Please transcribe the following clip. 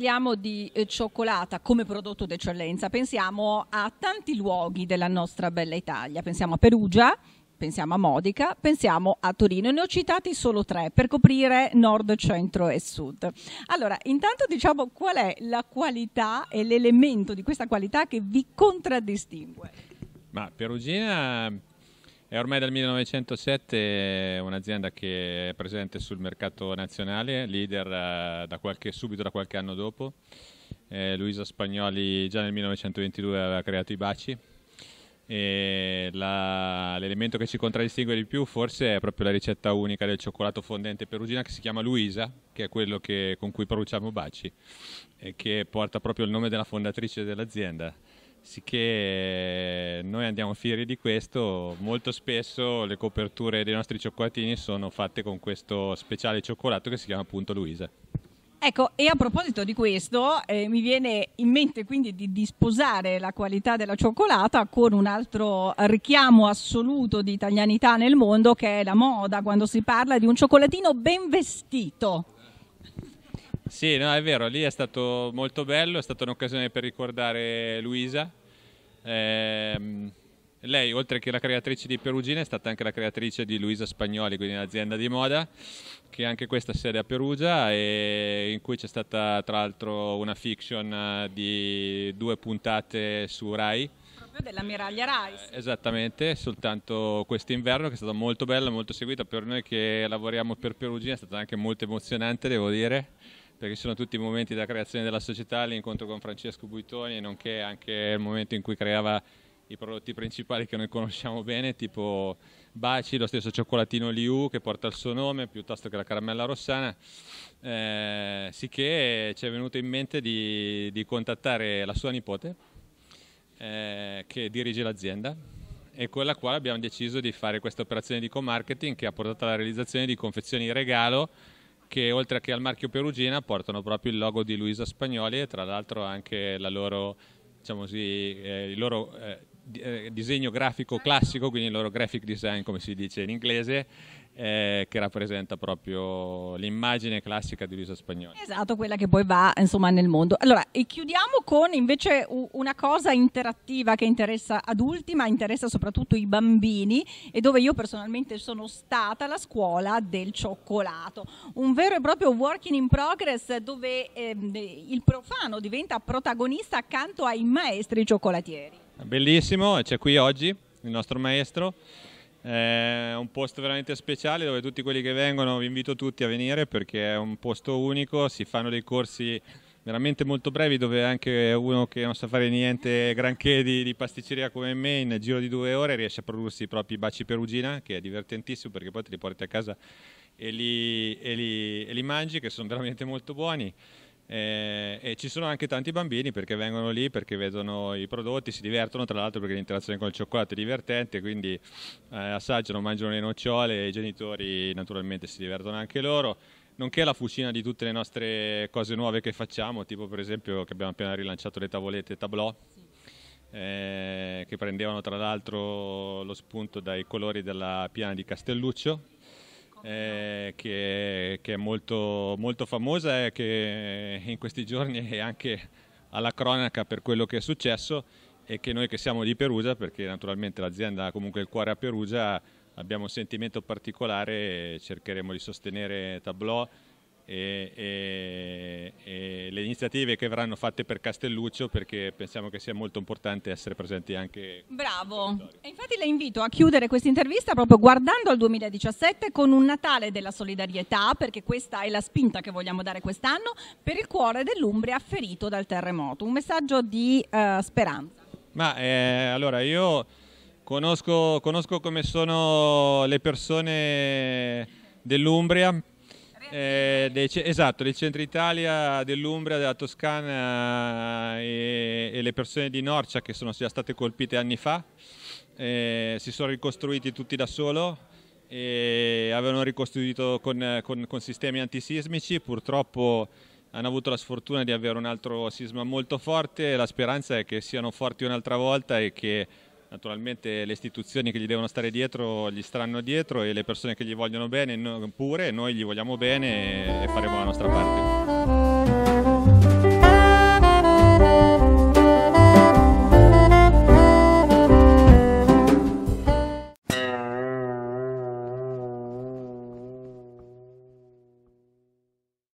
parliamo di eh, cioccolata come prodotto d'eccellenza, pensiamo a tanti luoghi della nostra bella Italia, pensiamo a Perugia, pensiamo a Modica, pensiamo a Torino. Ne ho citati solo tre per coprire nord, centro e sud. Allora, intanto diciamo qual è la qualità e l'elemento di questa qualità che vi contraddistingue. Ma Perugina è ormai dal 1907 eh, un'azienda che è presente sul mercato nazionale, leader eh, da qualche, subito da qualche anno dopo. Eh, Luisa Spagnoli già nel 1922 aveva creato i baci. La, l'elemento che ci contraddistingue di più forse è proprio la ricetta unica del cioccolato fondente perugina che si chiama Luisa, che è quello che, con cui produciamo baci e che porta proprio il nome della fondatrice dell'azienda. Sicché eh, noi andiamo fieri di questo, molto spesso le coperture dei nostri cioccolatini sono fatte con questo speciale cioccolato che si chiama appunto Luisa. Ecco, e a proposito di questo, eh, mi viene in mente quindi di, di sposare la qualità della cioccolata con un altro richiamo assoluto di italianità nel mondo che è la moda, quando si parla di un cioccolatino ben vestito. Sì, no, è vero, lì è stato molto bello, è stata un'occasione per ricordare Luisa. Eh, lei, oltre che la creatrice di Perugina, è stata anche la creatrice di Luisa Spagnoli, quindi un'azienda di moda, che anche questa sede a Perugia, e in cui c'è stata tra l'altro una fiction eh, di due puntate su Rai. Proprio dell'ammiraglia Rai. Esattamente, soltanto quest'inverno che è stata molto bella, molto seguita per noi che lavoriamo per Perugina, è stata anche molto emozionante, devo dire perché sono tutti i momenti della creazione della società, l'incontro con Francesco Buitoni, nonché anche il momento in cui creava i prodotti principali che noi conosciamo bene, tipo Baci, lo stesso cioccolatino Liu che porta il suo nome, piuttosto che la caramella rossana, eh, sicché ci è venuto in mente di, di contattare la sua nipote, eh, che dirige l'azienda, e con la quale abbiamo deciso di fare questa operazione di co-marketing che ha portato alla realizzazione di confezioni regalo che oltre che al marchio Perugina portano proprio il logo di Luisa Spagnoli e tra l'altro anche la loro, diciamo così, eh, il loro eh, eh disegno grafico classico, quindi il loro graphic design come si dice in inglese eh, che rappresenta proprio l'immagine classica di Luisa Spagnoli. Esatto, quella che poi va insomma nel mondo. Allora, e chiudiamo con invece una cosa interattiva che interessa adulti, ma interessa soprattutto i bambini e dove io personalmente sono stata la scuola del cioccolato, un vero e proprio working in progress dove eh, il profano diventa protagonista accanto ai maestri cioccolatieri. Bellissimo, c'è qui oggi il nostro maestro è un posto veramente speciale dove tutti quelli che vengono vi invito tutti a venire perché è un posto unico, si fanno dei corsi veramente molto brevi dove anche uno che non sa fare niente granché di, di pasticceria come me in giro di due ore riesce a prodursi i propri baci perugina che è divertentissimo perché poi te li porti a casa e li, e li, e li mangi che sono veramente molto buoni. Eh, e ci sono anche tanti bambini perché vengono lì, perché vedono i prodotti, si divertono tra l'altro perché l'interazione con il cioccolato è divertente, quindi eh, assaggiano, mangiano le nocciole, i genitori naturalmente si divertono anche loro, nonché la fucina di tutte le nostre cose nuove che facciamo, tipo per esempio che abbiamo appena rilanciato le tavolette tableau. Eh, che prendevano tra l'altro lo spunto dai colori della piana di Castelluccio eh, che, che, è molto, molto famosa e che in questi giorni è anche alla cronaca per quello che è successo e che noi che siamo di Perugia, perché naturalmente l'azienda ha comunque il cuore a Perugia, abbiamo un sentimento particolare e cercheremo di sostenere Tableau e, e, e, le iniziative che verranno fatte per Castelluccio perché pensiamo che sia molto importante essere presenti anche. Bravo, e infatti le invito a chiudere questa intervista proprio guardando al 2017 con un Natale della solidarietà perché questa è la spinta che vogliamo dare quest'anno per il cuore dell'Umbria ferito dal terremoto, un messaggio di uh, speranza. Ma eh, allora io conosco, conosco come sono le persone dell'Umbria eh, dei, esatto, del centro Italia, dell'Umbria, della Toscana eh, e, e, le persone di Norcia che sono già state colpite anni fa, eh, si sono ricostruiti tutti da solo e avevano ricostruito con, con, con sistemi antisismici, purtroppo hanno avuto la sfortuna di avere un altro sisma molto forte, la speranza è che siano forti un'altra volta e che Naturalmente le istituzioni che gli devono stare dietro gli staranno dietro e le persone che gli vogliono bene pure, noi gli vogliamo bene e faremo la nostra parte.